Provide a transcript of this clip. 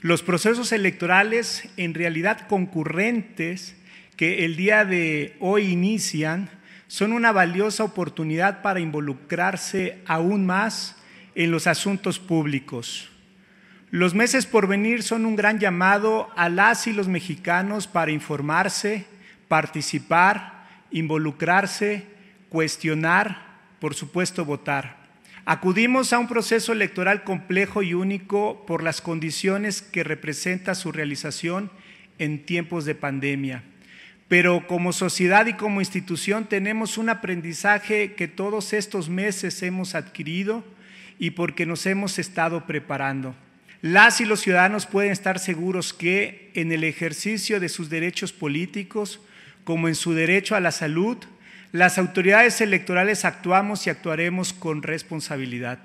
los procesos electorales en realidad concurrentes que el día de hoy inician son una valiosa oportunidad para involucrarse aún más en los asuntos públicos. Los meses por venir son un gran llamado a las y los mexicanos para informarse, participar, involucrarse, cuestionar, por supuesto votar. Acudimos a un proceso electoral complejo y único por las condiciones que representa su realización en tiempos de pandemia. Pero como sociedad y como institución tenemos un aprendizaje que todos estos meses hemos adquirido y porque nos hemos estado preparando. Las y los ciudadanos pueden estar seguros que en el ejercicio de sus derechos políticos, como en su derecho a la salud, las autoridades electorales actuamos y actuaremos con responsabilidad.